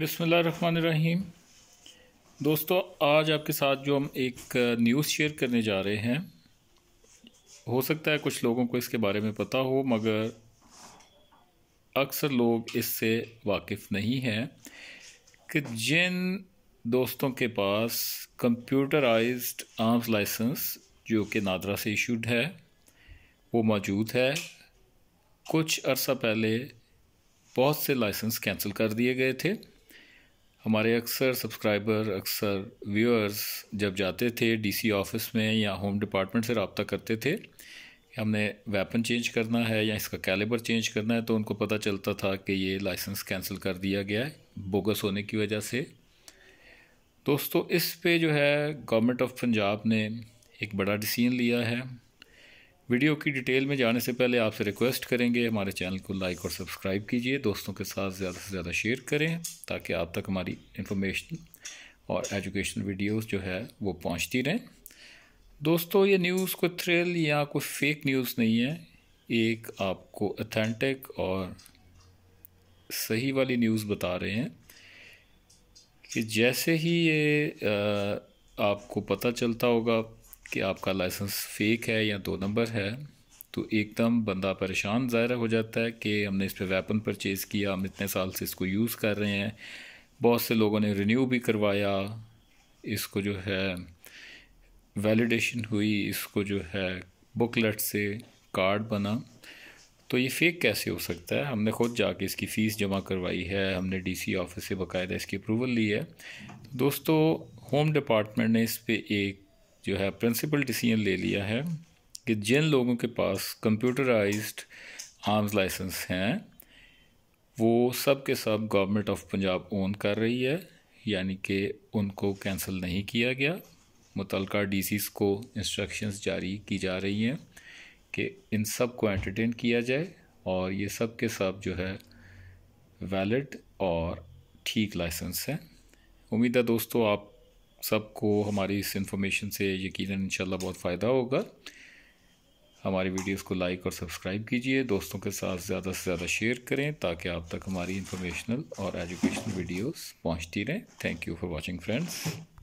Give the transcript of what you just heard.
बसमीम दोस्तों आज आपके साथ जो हम एक न्यूज़ शेयर करने जा रहे हैं हो सकता है कुछ लोगों को इसके बारे में पता हो मगर अक्सर लोग इससे वाकिफ़ नहीं हैं कि जिन दोस्तों के पास कंप्यूटराइज्ड आर्म्स लाइसेंस जो कि नादरा से इशूड है वो मौजूद है कुछ अरसा पहले बहुत से लाइसेंस कैंसिल कर दिए गए थे हमारे अक्सर सब्सक्राइबर अक्सर व्यूअर्स जब जाते थे डीसी ऑफिस में या होम डिपार्टमेंट से रबता करते थे हमने वेपन चेंज करना है या इसका कैलिबर चेंज करना है तो उनको पता चलता था कि ये लाइसेंस कैंसिल कर दिया गया है बोगस होने की वजह से दोस्तों इस पे जो है गवर्नमेंट ऑफ पंजाब ने एक बड़ा डिसीजन लिया है वीडियो की डिटेल में जाने से पहले आपसे रिक्वेस्ट करेंगे हमारे चैनल को लाइक और सब्सक्राइब कीजिए दोस्तों के साथ ज़्यादा से ज़्यादा शेयर करें ताकि आप तक हमारी इंफॉर्मेशन और एजुकेशनल वीडियोस जो है वो पहुंचती रहें दोस्तों ये न्यूज़ कोई थ्रिल या कोई फेक न्यूज़ नहीं है एक आपको अथेंटिक और सही वाली न्यूज़ बता रहे हैं कि जैसे ही ये आपको पता चलता होगा कि आपका लाइसेंस फेक है या दो नंबर है तो एकदम बंदा परेशान ज़ाहिर हो जाता है कि हमने इस पर वेपन परचेज़ किया हम इतने साल से इसको यूज़ कर रहे हैं बहुत से लोगों ने रिन्यू भी करवाया इसको जो है वैलिडेशन हुई इसको जो है बुकलेट से कार्ड बना तो ये फेक कैसे हो सकता है हमने खुद जाके इसकी फ़ीस जमा करवाई है हमने डीसी ऑफिस से बाकायदा इसकी अप्रूवल ली है दोस्तों होम डिपार्टमेंट ने इस पर एक जो है प्रिंसिपल डिसीजन ले लिया है कि जिन लोगों के पास कंप्यूटराइज्ड आर्म्स लाइसेंस हैं वो सब के सब गवर्नमेंट ऑफ पंजाब ओन कर रही है यानी कि उनको कैंसिल नहीं किया गया मुतल डी को इंस्ट्रक्शंस जारी की जा रही हैं कि इन सब को एंटरटेन किया जाए और ये सब के सब जो है वैलिड और ठीक लाइसेंस है उम्मीद है दोस्तों आप सबको हमारी इस इन्फॉर्मेशन से यकीन इन बहुत फ़ायदा होगा हमारी वीडियोस को लाइक और सब्सक्राइब कीजिए दोस्तों के साथ ज़्यादा से ज़्यादा शेयर करें ताकि आप तक हमारी इन्फॉर्मेशनल और एजुकेशनल वीडियोस पहुंचती रहें thank you for watching friends